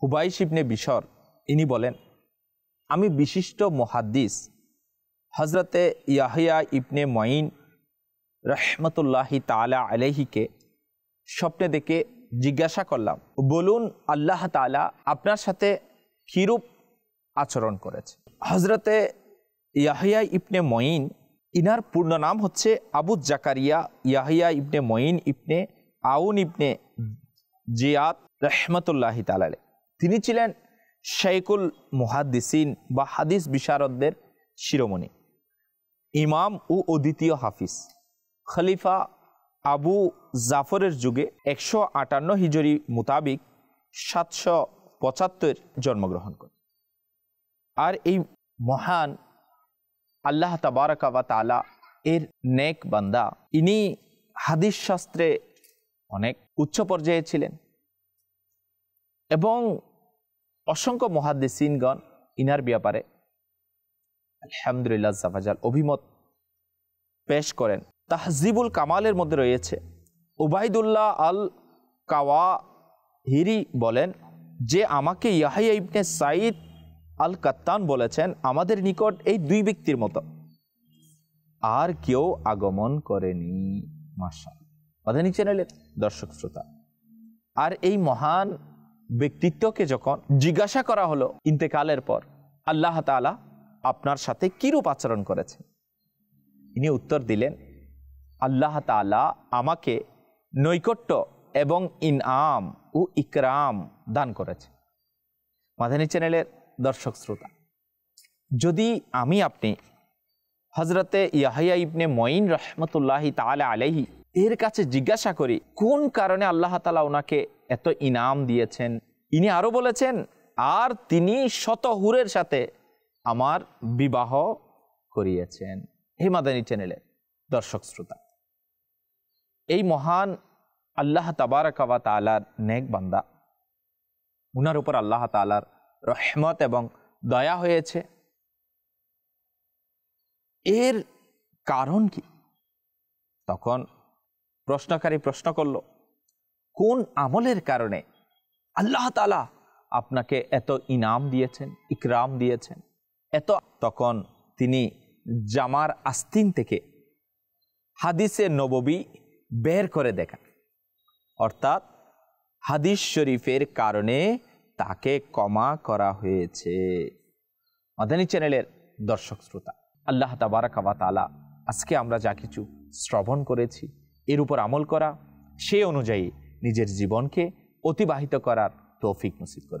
Hubei শিবনে Bishr ইনি বলেন আমি বিশিষ্ট মহাদ্দিস হজরতে ইয়াহিয়া ইবনে মঈন রহমতুল্লাহি তালা আলহিকে স্বপ্নে দেখে জিজ্ঞাসা করলাম বলুন আল্লাহ তালা আপনার সাথে কীরূপ আচরণ করেছে হজরতে ইয়াহিয়া ইবনে মঈন ইনার পূর্ণ নাম হচ্ছে আবু জাকারিয়া ইয়াহিয়া ইবনে মঈন ইবনে আউন ইবনে জিয়াত রহমতুল্লাহি তালালে তিনি ছিলেন শেকুল মুহাদ্দিসিন বা হাদিস বিশারদদের শিরোমণি ইমাম ও অদ্বিতীয় হাফিজ খলিফা আবু জাফরের যুগে একশো আটান্ন হিজরি মোতাবিক সাতশো পঁচাত্তর জন্মগ্রহণ করে আর এই মহান আল্লাহ তাবারকাবা তালা এর নেক বান্দা ইনি হাদিস শাস্ত্রে অনেক উচ্চ পর্যায়ে ছিলেন এবং অসংখ্য মহাদ্দিসিনগণ ইনার ব্যাপারে আলহামদুলিল্লাহ জাফাজাল অভিমত পেশ করেন তাহজিবুল কামালের মধ্যে রয়েছে উবাইদুল্লাহ আল কাওয়া হিরি বলেন যে আমাকে ইয়াহিয়া ইবনে সাইদ আল কাত্তান বলেছেন আমাদের নিকট এই দুই ব্যক্তির মতো আর কেউ আগমন করেনি মাসা মাদানী চ্যানেলের দর্শক শ্রোতা আর এই মহান ব্যক্তিত্বকে যখন জিজ্ঞাসা করা হলো ইন্তেকালের পর আল্লাহ তালা আপনার সাথে কীরূপ আচরণ করেছে ইনি উত্তর দিলেন আল্লাহ তালা আমাকে নৈকট্য এবং ইনআম ও ইকরাম দান করেছে মাধানী চ্যানেলের দর্শক শ্রোতা যদি আমি আপনি হজরতে ইয়াহিয়া ইবনে মঈন রহমতুল্লাহি তালা আলহী এর কাছে জিজ্ঞাসা করি কোন কারণে আল্লাহ তালা ওনাকে এত ইনাম দিয়েছেন ইনি আরও বলেছেন আর তিনি শত হুরের সাথে আমার বিবাহ করিয়েছেন হেমাদানি চ্যানেলে দর্শক শ্রোতা এই মহান আল্লাহ তাবারকাবা তালার নেক বান্দা উনার উপর আল্লাহ তালার রহমত এবং দয়া হয়েছে এর কারণ কি তখন প্রশ্নকারী প্রশ্ন করল কোন আমলের কারণে আল্লাহ তালা আপনাকে এত ইনাম দিয়েছেন ইকরাম দিয়েছেন এত তখন তিনি জামার আস্তিন থেকে হাদিসে নববী বের করে দেখান অর্থাৎ হাদিস শরীফের কারণে তাকে কমা করা হয়েছে মাদানী চ্যানেলের দর্শক শ্রোতা আল্লাহ তাবারাকাবা আজকে আমরা যা কিছু শ্রবণ করেছি এর উপর আমল করা সে অনুযায়ী নিজের জীবনকে অতিবাহিত করার তৌফিক নসিব করুক